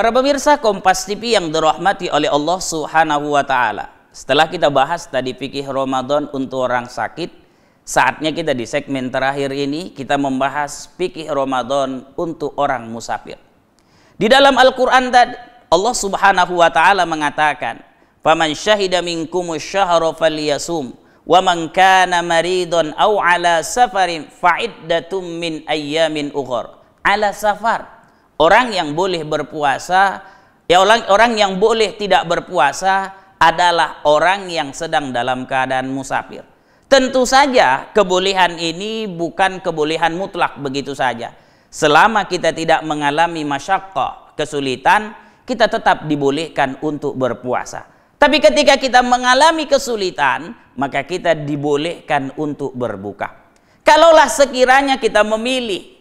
Para pemirsa Kompas TV yang dirahmati oleh Allah Subhanahu wa taala. Setelah kita bahas tadi fikih Ramadan untuk orang sakit, saatnya kita di segmen terakhir ini kita membahas fikih Ramadan untuk orang musafir. Di dalam Al-Qur'an tadi Allah Subhanahu wa taala mengatakan, "Faman syahida minkumus syahra falyasum." wa man kana maridon aw ala safarin fa'iddatum min ayyamin ukhra ala safar Orang yang boleh berpuasa, ya orang, orang yang boleh tidak berpuasa adalah orang yang sedang dalam keadaan musafir. Tentu saja kebolehan ini bukan kebolehan mutlak begitu saja. Selama kita tidak mengalami masyakkah, kesulitan, kita tetap dibolehkan untuk berpuasa. Tapi ketika kita mengalami kesulitan, maka kita dibolehkan untuk berbuka. Kalaulah sekiranya kita memilih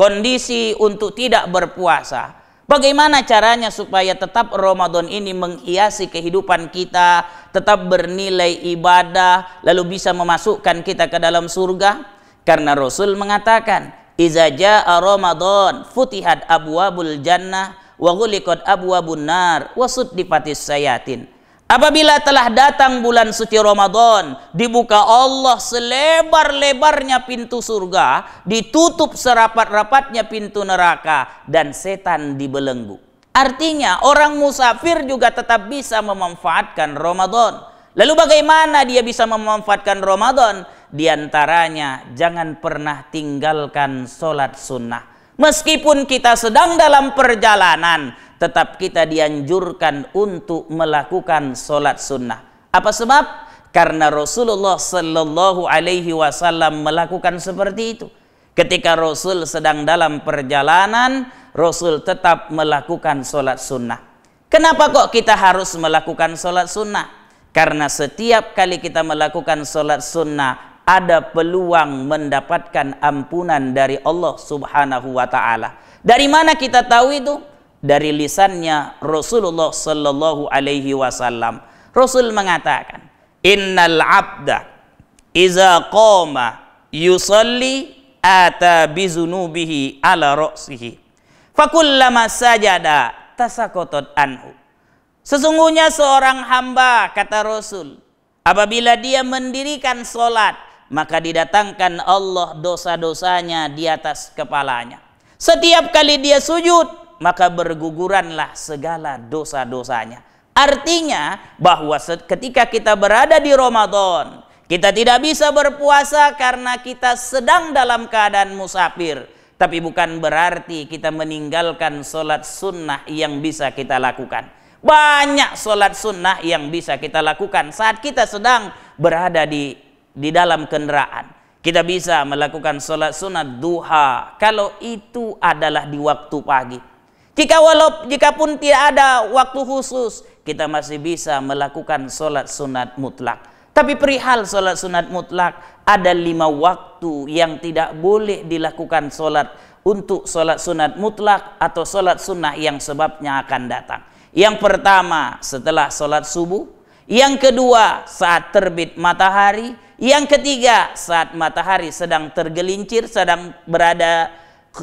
kondisi untuk tidak berpuasa. Bagaimana caranya supaya tetap Ramadan ini menghiasi kehidupan kita, tetap bernilai ibadah, lalu bisa memasukkan kita ke dalam surga? Karena Rasul mengatakan, "Iza jaa Ramadan, futihat abwabul jannah wa ghuliqat abwabun nar wa sayatin." Apabila telah datang bulan suci Ramadan, dibuka Allah selebar-lebarnya pintu surga, ditutup serapat-rapatnya pintu neraka, dan setan dibelenggu. Artinya orang musafir juga tetap bisa memanfaatkan Ramadan. Lalu bagaimana dia bisa memanfaatkan Ramadan? Di antaranya jangan pernah tinggalkan sholat sunnah. Meskipun kita sedang dalam perjalanan, tetap kita dianjurkan untuk melakukan sholat sunnah. Apa sebab? Karena Rasulullah Shallallahu Alaihi Wasallam melakukan seperti itu. Ketika Rasul sedang dalam perjalanan, Rasul tetap melakukan sholat sunnah. Kenapa kok kita harus melakukan sholat sunnah? Karena setiap kali kita melakukan sholat sunnah, ada peluang mendapatkan ampunan dari Allah Subhanahu wa taala. Dari mana kita tahu itu? Dari lisannya Rasulullah sallallahu alaihi wasallam. Rasul mengatakan, "Innal 'abda iza qama yusalli ata bizunubihi ala ra'sihi." Fakullama sajada tasakotot anhu. Sesungguhnya seorang hamba, kata Rasul, apabila dia mendirikan solat, maka didatangkan Allah dosa-dosanya di atas kepalanya. Setiap kali dia sujud, maka berguguranlah segala dosa-dosanya. Artinya bahwa ketika kita berada di Ramadan, kita tidak bisa berpuasa karena kita sedang dalam keadaan musafir. Tapi bukan berarti kita meninggalkan sholat sunnah yang bisa kita lakukan. Banyak sholat sunnah yang bisa kita lakukan saat kita sedang berada di di dalam kendaraan. Kita bisa melakukan sholat sunat duha kalau itu adalah di waktu pagi. Jika walau jika pun tidak ada waktu khusus, kita masih bisa melakukan sholat sunat mutlak. Tapi perihal sholat sunat mutlak ada lima waktu yang tidak boleh dilakukan sholat untuk sholat sunat mutlak atau sholat sunnah yang sebabnya akan datang. Yang pertama setelah sholat subuh, yang kedua saat terbit matahari, yang ketiga, saat matahari sedang tergelincir, sedang berada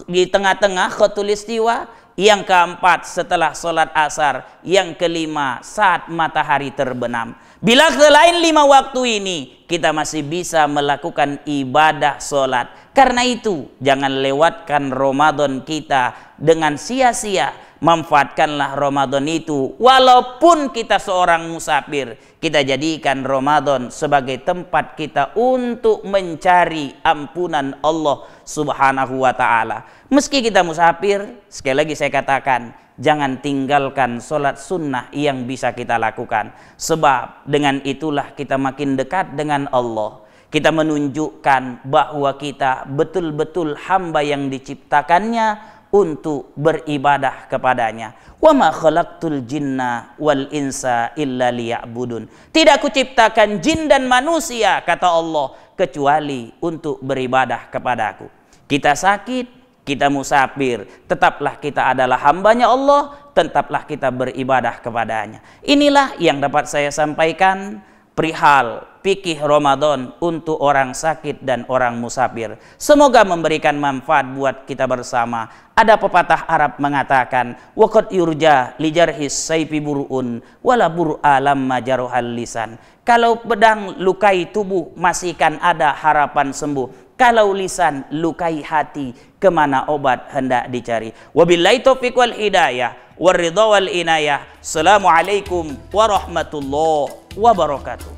di tengah-tengah khotulistiwa. Yang keempat, setelah sholat asar. Yang kelima, saat matahari terbenam. Bila selain lima waktu ini, kita masih bisa melakukan ibadah sholat. Karena itu, jangan lewatkan Ramadan kita dengan sia-sia manfaatkanlah Ramadan itu walaupun kita seorang musafir kita jadikan Ramadan sebagai tempat kita untuk mencari ampunan Allah subhanahu wa ta'ala meski kita musafir sekali lagi saya katakan jangan tinggalkan sholat sunnah yang bisa kita lakukan sebab dengan itulah kita makin dekat dengan Allah kita menunjukkan bahwa kita betul-betul hamba yang diciptakannya untuk beribadah kepadanya. Wa ma khalaqtul jinna wal insa illa liya'budun. Tidak kuciptakan jin dan manusia kata Allah kecuali untuk beribadah kepadaku. Kita sakit, kita musafir, tetaplah kita adalah hambanya Allah, tetaplah kita beribadah kepadanya. Inilah yang dapat saya sampaikan perihal fikih Ramadan untuk orang sakit dan orang musafir. Semoga memberikan manfaat buat kita bersama. Ada pepatah Arab mengatakan, "Waqad yurja lijarhis sayfi burun wala alam majaruhal lisan." Kalau pedang lukai tubuh masihkan ada harapan sembuh. Kalau lisan lukai hati, kemana obat hendak dicari? Wabillahi taufiq wal hidayah, warridha wal inayah. Assalamualaikum warahmatullahi wabarakatuh.